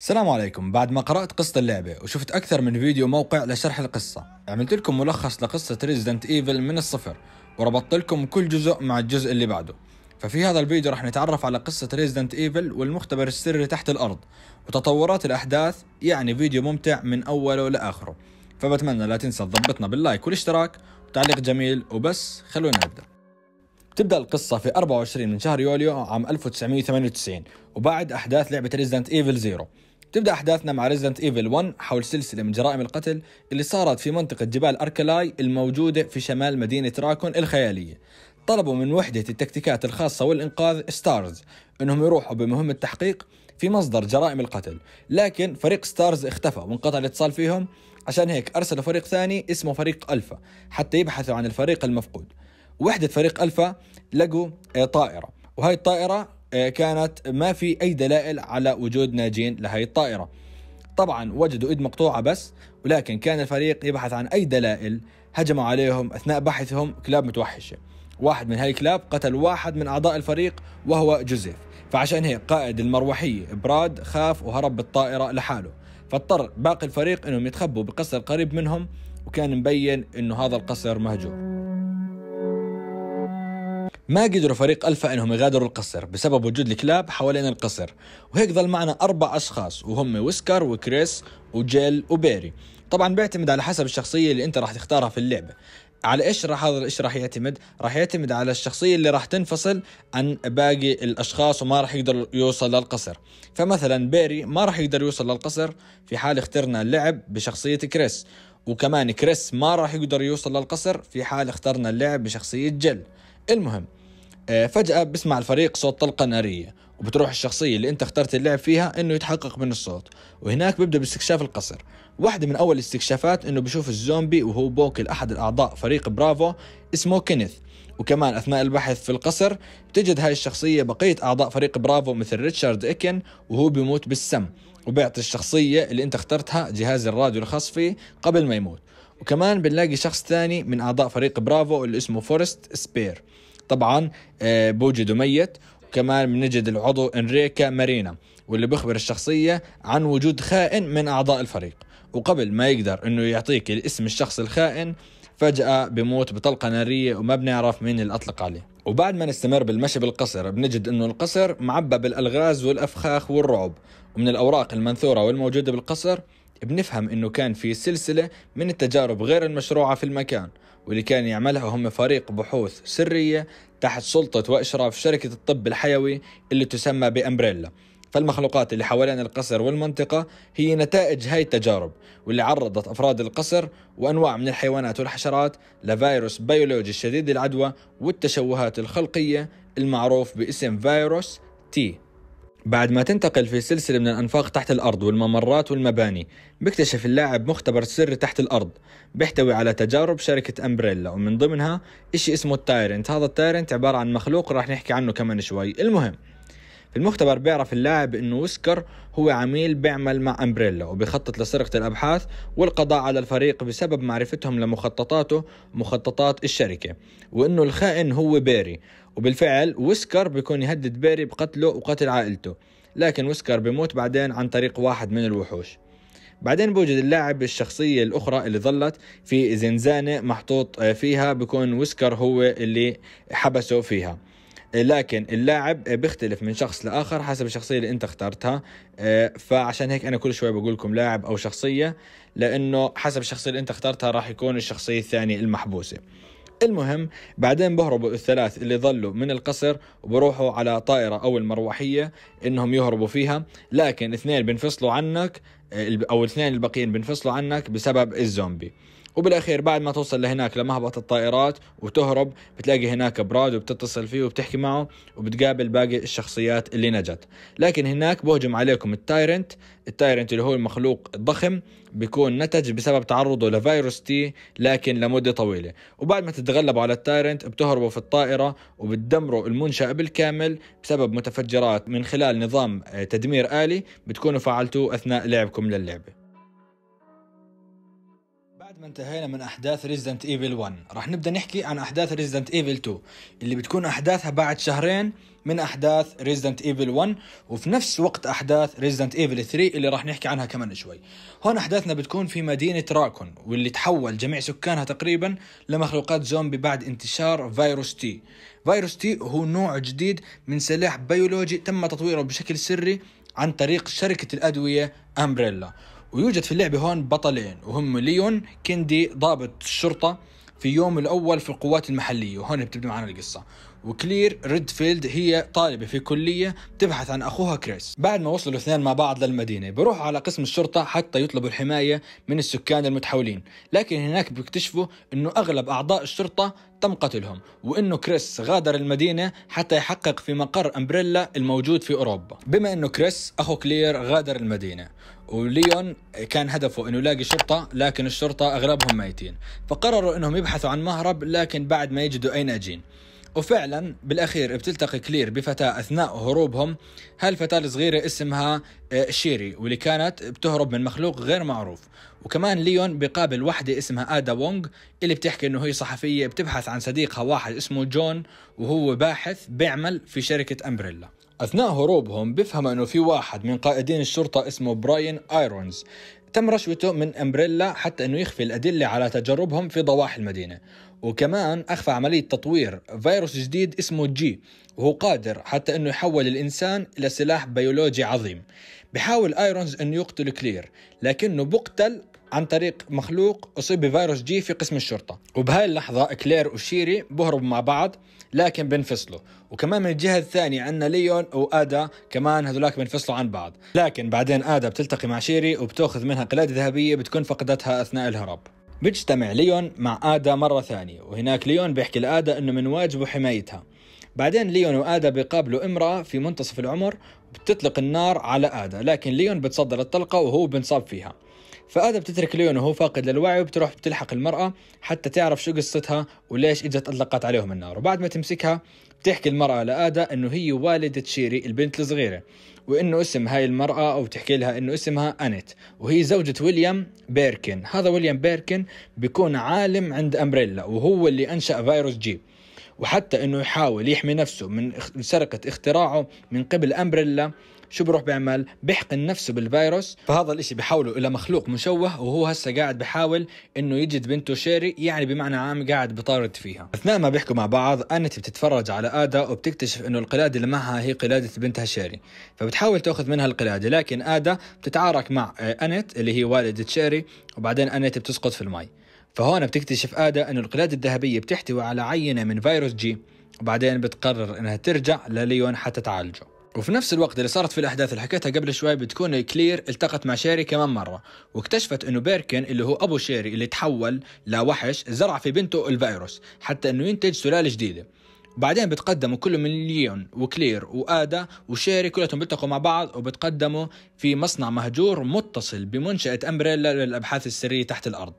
السلام عليكم بعد ما قرأت قصة اللعبة وشفت أكثر من فيديو موقع لشرح القصة عملت لكم ملخص لقصة ريزدنت ايفل من الصفر وربطت لكم كل جزء مع الجزء اللي بعده ففي هذا الفيديو رح نتعرف على قصة ريزدنت ايفل والمختبر السري تحت الأرض وتطورات الأحداث يعني فيديو ممتع من أوله لآخره فبتمنى لا تنسى تضبطنا باللايك والاشتراك وتعليق جميل وبس خلونا نبدأ تبدا القصه في 24 من شهر يوليو عام 1998 وبعد احداث لعبه ريزدنت ايفل 0 تبدأ أحداثنا مع ريزنت إيفل 1 حول سلسلة من جرائم القتل اللي صارت في منطقة جبال أركلاي الموجودة في شمال مدينة راكون الخيالية طلبوا من وحدة التكتيكات الخاصة والإنقاذ ستارز أنهم يروحوا بمهمة تحقيق في مصدر جرائم القتل لكن فريق ستارز اختفى وانقطع الاتصال فيهم عشان هيك أرسلوا فريق ثاني اسمه فريق ألفا حتى يبحثوا عن الفريق المفقود وحدة فريق ألفا لقوا طائرة وهي الطائرة آه، كانت ما في أي دلائل على وجود ناجين لهي الطائرة طبعا وجدوا إيد مقطوعة بس ولكن كان الفريق يبحث عن أي دلائل هجموا عليهم أثناء بحثهم كلاب متوحشة واحد من هاي الكلاب قتل واحد من أعضاء الفريق وهو جوزيف فعشان هيك قائد المروحية براد خاف وهرب بالطائرة لحاله فاضطر باقي الفريق انهم يتخبوا بقصر قريب منهم وكان مبين انه هذا القصر مهجور ما قدروا فريق ألفا أنهم يغادروا القصر بسبب وجود الكلاب حوالين القصر وهيك ظل معنا أربع أشخاص وهم ويسكر وكريس وجيل وبيري طبعا بيعتمد على حسب الشخصية اللي أنت راح تختارها في اللعبة على ايش راح هذا الشيء راح يعتمد؟ راح يعتمد على الشخصيه اللي راح تنفصل عن باقي الاشخاص وما راح يقدر يوصل للقصر، فمثلا بيري ما راح يقدر يوصل للقصر في حال اخترنا اللعب بشخصيه كريس، وكمان كريس ما راح يقدر يوصل للقصر في حال اخترنا اللعب بشخصيه جل. المهم آه، فجأة بسمع الفريق صوت طلقة نارية وبتروح الشخصية اللي انت اخترت اللعب فيها انه يتحقق من الصوت وهناك بيبدأ باستكشاف القصر واحدة من اول الاستكشافات انه بشوف الزومبي وهو بوكل احد الاعضاء فريق برافو اسمه كينيث وكمان اثناء البحث في القصر بتجد هاي الشخصية بقية اعضاء فريق برافو مثل ريتشارد ايكن وهو بيموت بالسم وبيعطي الشخصية اللي انت اخترتها جهاز الراديو الخاص فيه قبل ما يموت وكمان بنلاقي شخص ثاني من اعضاء فريق برافو اللي اسمه فورست سبير طبعا آه، بوجدوا ميت وكمان بنجد العضو انريكا مارينا واللي بخبر الشخصية عن وجود خائن من أعضاء الفريق وقبل ما يقدر أنه يعطيك الاسم الشخص الخائن فجأة بموت بطلقة نارية وما بنعرف مين اللي أطلق عليه وبعد ما نستمر بالمشي بالقصر بنجد انه القصر معبى بالالغاز والافخاخ والرعب ومن الاوراق المنثوره والموجوده بالقصر بنفهم انه كان في سلسله من التجارب غير المشروعه في المكان واللي كان يعملها هم فريق بحوث سريه تحت سلطه واشراف شركه الطب الحيوي اللي تسمى بامبريلا فالمخلوقات اللي حوالين القصر والمنطقة هي نتائج هاي التجارب واللي عرضت أفراد القصر وأنواع من الحيوانات والحشرات لفيروس بيولوجي شديد العدوى والتشوهات الخلقية المعروف باسم فيروس تي بعد ما تنتقل في سلسلة من الأنفاق تحت الأرض والممرات والمباني بيكتشف اللاعب مختبر سري تحت الأرض بيحتوي على تجارب شركة أمبريلا ومن ضمنها إشي اسمه التايرنت هذا التايرنت عبارة عن مخلوق راح نحكي عنه كمان شوي المهم في المختبر بيعرف اللاعب انه وسكر هو عميل بيعمل مع امبريلا وبيخطط لسرقه الابحاث والقضاء على الفريق بسبب معرفتهم لمخططاته ومخططات الشركه وانه الخائن هو بيري وبالفعل وسكر بيكون يهدد بيري بقتله وقتل عائلته لكن وسكر بيموت بعدين عن طريق واحد من الوحوش بعدين بوجد اللاعب الشخصية الأخرى اللي ظلت في زنزانة محطوط فيها بكون وسكر هو اللي حبسه فيها لكن اللاعب بيختلف من شخص لاخر حسب الشخصيه اللي انت اخترتها آه، فعشان هيك انا كل شوي بقول لكم لاعب او شخصيه لانه حسب الشخصيه اللي انت اخترتها راح يكون الشخصيه الثانيه المحبوسه المهم بعدين بهربوا الثلاث اللي ظلوا من القصر وبروحوا على طائرة أو المروحية إنهم يهربوا فيها لكن اثنين بينفصلوا عنك آه، أو اثنين الباقيين بينفصلوا عنك بسبب الزومبي وبالاخير بعد ما توصل لهناك لمهبط الطائرات وتهرب بتلاقي هناك براد وبتتصل فيه وبتحكي معه وبتقابل باقي الشخصيات اللي نجت لكن هناك بهجم عليكم التايرنت التايرنت اللي هو المخلوق الضخم بيكون نتج بسبب تعرضه لفيروس تي لكن لمدة طويلة وبعد ما تتغلبوا على التايرنت بتهربوا في الطائرة وبتدمروا المنشأة بالكامل بسبب متفجرات من خلال نظام آه، تدمير آلي بتكونوا فعلتوه أثناء لعبكم للعبة ما انتهينا من احداث ريزدنت ايفل 1 راح نبدا نحكي عن احداث ريزدنت ايفل 2 اللي بتكون احداثها بعد شهرين من احداث ريزدنت ايفل 1 وفي نفس وقت احداث ريزدنت ايفل 3 اللي راح نحكي عنها كمان شوي هون احداثنا بتكون في مدينه راكون واللي تحول جميع سكانها تقريبا لمخلوقات زومبي بعد انتشار فيروس تي فيروس تي هو نوع جديد من سلاح بيولوجي تم تطويره بشكل سري عن طريق شركه الادويه امبريلا ويوجد في اللعبة هون بطلين وهم ليون كندي ضابط الشرطة في يوم الأول في القوات المحلية وهون بتبدأ معنا القصة وكلير ريدفيلد هي طالبة في كلية تبحث عن أخوها كريس بعد ما وصلوا الاثنين مع بعض للمدينة بروحوا على قسم الشرطة حتى يطلبوا الحماية من السكان المتحولين لكن هناك بيكتشفوا أنه أغلب أعضاء الشرطة تم قتلهم وأنه كريس غادر المدينة حتى يحقق في مقر أمبريلا الموجود في أوروبا بما أنه كريس أخو كلير غادر المدينة وليون كان هدفه انه يلاقي شرطه لكن الشرطه اغلبهم ميتين فقرروا انهم يبحثوا عن مهرب لكن بعد ما يجدوا اي ناجين وفعلا بالاخير بتلتقي كلير بفتاه اثناء هروبهم هالفتاه الصغيره اسمها آه، شيري واللي كانت بتهرب من مخلوق غير معروف وكمان ليون بقابل وحده اسمها ادا وونغ اللي بتحكي انه هي صحفيه بتبحث عن صديقها واحد اسمه جون وهو باحث بيعمل في شركه امبريلا اثناء هروبهم بيفهم انه في واحد من قائدين الشرطه اسمه براين ايرونز تم رشوته من امبريلا حتى انه يخفي الادله على تجاربهم في ضواحي المدينه وكمان أخفى عملية تطوير فيروس جديد اسمه جي وهو قادر حتى أنه يحول الإنسان إلى سلاح بيولوجي عظيم بحاول ايرونز انه يقتل كلير لكنه بقتل عن طريق مخلوق اصيب بفيروس جي في قسم الشرطه وبهاي اللحظه كلير وشيري بهربوا مع بعض لكن بينفصلوا وكمان من الجهه الثانيه عندنا ليون وادا كمان هذولاك بينفصلوا عن بعض لكن بعدين ادا بتلتقي مع شيري وبتاخذ منها قلاده ذهبيه بتكون فقدتها اثناء الهرب بيجتمع ليون مع آدا مرة ثانية وهناك ليون بيحكي لآدا أنه من واجبه حمايتها بعدين ليون وآدا بيقابلوا امرأة في منتصف العمر بتطلق النار على آدا لكن ليون بتصدر الطلقة وهو بنصاب فيها فآدا بتترك ليون وهو فاقد للوعي وبتروح بتلحق المرأة حتى تعرف شو قصتها وليش إجت أطلقت عليهم النار وبعد ما تمسكها بتحكي المرأة لآدا أنه هي والدة شيري البنت الصغيرة وانه اسم هاي المراه او تحكي لها انه اسمها انت وهي زوجة ويليام بيركن هذا ويليام بيركن بيكون عالم عند امبريلا وهو اللي انشا فيروس جي وحتى انه يحاول يحمي نفسه من سرقة اختراعه من قبل امبريلا شو بروح بيعمل بيحقن نفسه بالفيروس فهذا الاشي بحوله الى مخلوق مشوه وهو هسه قاعد بحاول انه يجد بنته شيري يعني بمعنى عام قاعد بطارد فيها اثناء ما بيحكوا مع بعض انت بتتفرج على ادا وبتكتشف انه القلاده اللي معها هي قلاده بنتها شيري فبتحاول تاخذ منها القلاده لكن ادا بتتعارك مع آه، انت اللي هي والده شيري وبعدين انت بتسقط في المي فهون بتكتشف آدا انه القلادة الذهبية بتحتوي على عينة من فيروس جي وبعدين بتقرر أنها ترجع لليون حتى تعالجه وفي نفس الوقت اللي صارت في الاحداث اللي حكيتها قبل شوي بتكون كلير التقت مع شيري كمان مره واكتشفت انه بيركن اللي هو ابو شيري اللي تحول لوحش زرع في بنته الفيروس حتى انه ينتج سلاله جديده بعدين بتقدموا كل من ليون وكلير وادا وشيري كلهم بيلتقوا مع بعض وبتقدموا في مصنع مهجور متصل بمنشاه امبريلا للابحاث السريه تحت الارض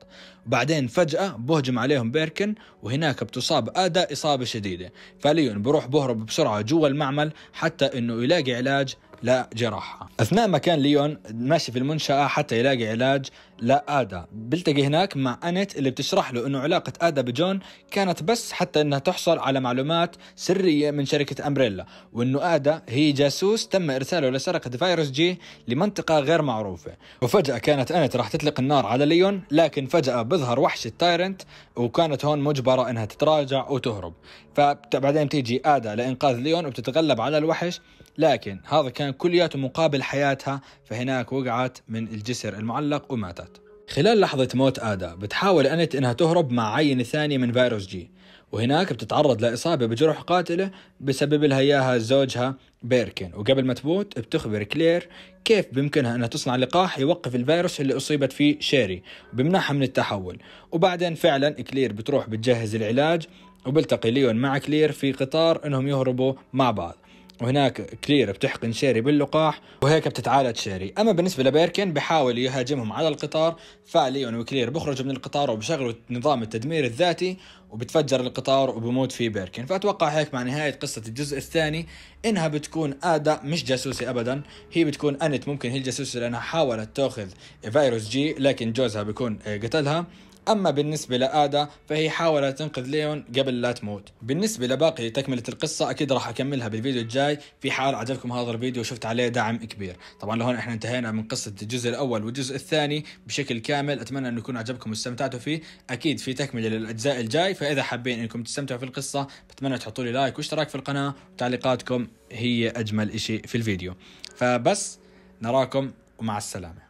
وبعدين فجاه بهجم عليهم بيركن وهناك بتصاب ادا اصابه شديده فليون بروح بهرب بسرعه جوا المعمل حتى انه يلاقي علاج لجراحة أثناء ما كان ليون ماشي في المنشأة حتى يلاقي علاج لآدا بيلتقي هناك مع أنت اللي بتشرح له أنه علاقة آدا بجون كانت بس حتى أنها تحصل على معلومات سرية من شركة أمبريلا وأنه آدا هي جاسوس تم إرساله لسرقة فيروس جي لمنطقة غير معروفة وفجأة كانت أنت راح تطلق النار على ليون لكن فجأة بظهر وحش التايرنت وكانت هون مجبرة أنها تتراجع وتهرب فبعدين تيجي آدا لإنقاذ ليون وبتتغلب على الوحش لكن هذا كان كلياته مقابل حياتها فهناك وقعت من الجسر المعلق وماتت خلال لحظة موت آدا بتحاول أنت إنها تهرب مع عينة ثانية من فيروس جي وهناك بتتعرض لإصابة بجروح قاتلة بسبب لها إياها زوجها بيركن وقبل ما تموت بتخبر كلير كيف بيمكنها أنها تصنع لقاح يوقف الفيروس اللي أصيبت فيه شيري وبمنعها من التحول وبعدين فعلا كلير بتروح بتجهز العلاج وبلتقي ليون مع كلير في قطار انهم يهربوا مع بعض وهناك كلير بتحقن شيري باللقاح وهيك بتتعالج شيري اما بالنسبه لبيركن بحاول يهاجمهم على القطار فليون وكلير بخرجوا من القطار وبشغلوا نظام التدمير الذاتي وبتفجر القطار وبموت فيه بيركن فاتوقع هيك مع نهايه قصه الجزء الثاني انها بتكون ادا مش جاسوسي ابدا هي بتكون انت ممكن هي الجاسوسه لانها حاولت تاخذ فيروس جي لكن جوزها بيكون آه، قتلها أما بالنسبة لآدا فهي حاولت تنقذ ليون قبل لا تموت بالنسبة لباقي تكملة القصة أكيد راح أكملها بالفيديو الجاي في حال عجبكم هذا الفيديو وشفت عليه دعم كبير طبعا لهون احنا انتهينا من قصة الجزء الأول والجزء الثاني بشكل كامل أتمنى أنه يكون عجبكم واستمتعتوا فيه أكيد في تكملة للأجزاء الجاي فإذا حابين أنكم تستمتعوا في القصة بتمنى تحطوا لي لايك واشتراك في القناة وتعليقاتكم هي أجمل إشي في الفيديو فبس نراكم ومع السلامة